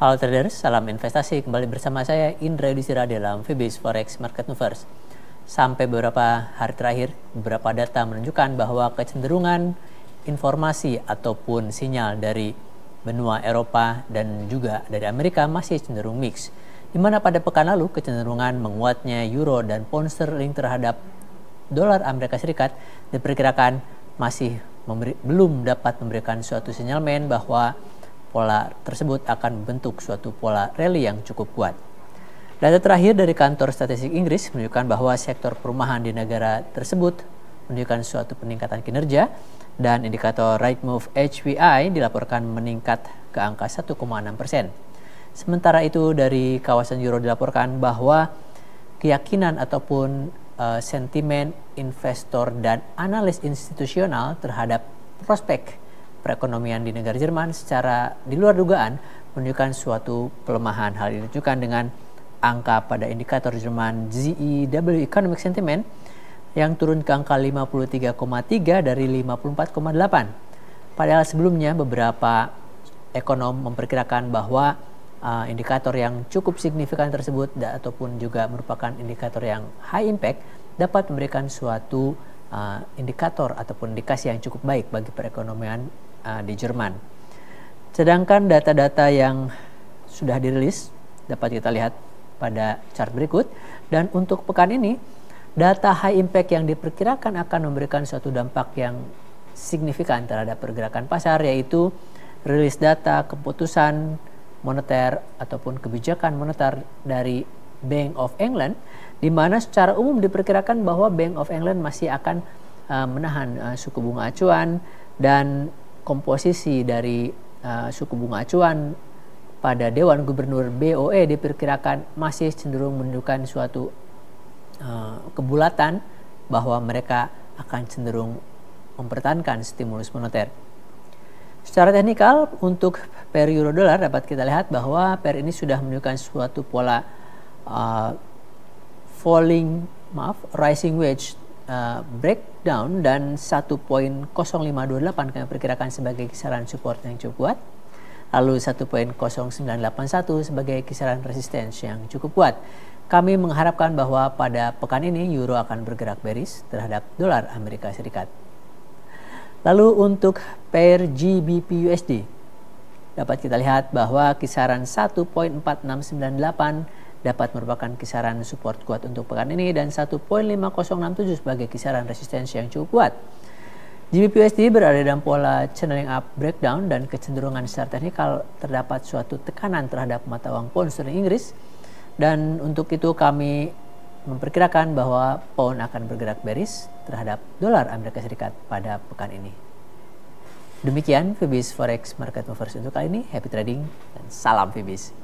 Halo traders, salam investasi. Kembali bersama saya Indra Yudhistira dalam VBIS Forex Market Movers. Sampai beberapa hari terakhir, beberapa data menunjukkan bahwa kecenderungan informasi ataupun sinyal dari benua Eropa dan juga dari Amerika masih cenderung mix. Di mana pada pekan lalu kecenderungan menguatnya euro dan pound sterling terhadap dolar Amerika Serikat diperkirakan masih memberi, belum dapat memberikan suatu sinyalmen bahwa pola tersebut akan membentuk suatu pola rally yang cukup kuat. Data terakhir dari kantor statistik Inggris menunjukkan bahwa sektor perumahan di negara tersebut menunjukkan suatu peningkatan kinerja dan indikator Right Move HPI dilaporkan meningkat ke angka 1,6 persen. Sementara itu dari kawasan euro dilaporkan bahwa keyakinan ataupun uh, sentimen investor dan analis institusional terhadap prospek perekonomian di negara Jerman secara di luar dugaan menunjukkan suatu pelemahan. Hal ini ditunjukkan dengan angka pada indikator Jerman ZEW Economic Sentiment yang turun ke angka 53,3 dari 54,8. Padahal sebelumnya beberapa ekonom memperkirakan bahwa uh, indikator yang cukup signifikan tersebut ataupun juga merupakan indikator yang high impact dapat memberikan suatu uh, indikator ataupun indikasi yang cukup baik bagi perekonomian uh, di Jerman. Sedangkan data-data yang sudah dirilis dapat kita lihat pada chart berikut dan untuk pekan ini data high impact yang diperkirakan akan memberikan suatu dampak yang signifikan terhadap pergerakan pasar yaitu rilis data keputusan moneter ataupun kebijakan moneter dari Bank of England di mana secara umum diperkirakan bahwa Bank of England masih akan uh, menahan uh, suku bunga acuan dan komposisi dari uh, suku bunga acuan pada Dewan Gubernur BOE diperkirakan masih cenderung menunjukkan suatu uh, kebulatan bahwa mereka akan cenderung mempertahankan stimulus moneter. Secara teknikal untuk per euro dolar dapat kita lihat bahwa per ini sudah menunjukkan suatu pola uh, falling maaf rising wedge Eh, breakdown dan 1.0528 kami perkirakan sebagai kisaran support yang cukup kuat. Lalu 1.0981 sebagai kisaran resistance yang cukup kuat. Kami mengharapkan bahwa pada pekan ini euro akan bergerak bearish terhadap dolar Amerika Serikat. Lalu untuk pair GBP USD dapat kita lihat bahwa kisaran 1.4698 dapat merupakan kisaran support kuat untuk pekan ini dan 1.5067 sebagai kisaran resistensi yang cukup kuat. GBPUSD berada dalam pola channeling up breakdown dan kecenderungan secara teknikal terdapat suatu tekanan terhadap mata uang pound sterling Inggris dan untuk itu kami memperkirakan bahwa pound akan bergerak bearish terhadap dolar Amerika Serikat pada pekan ini. Demikian Fibis Forex Market Movers untuk kali ini. Happy trading dan salam Fibis.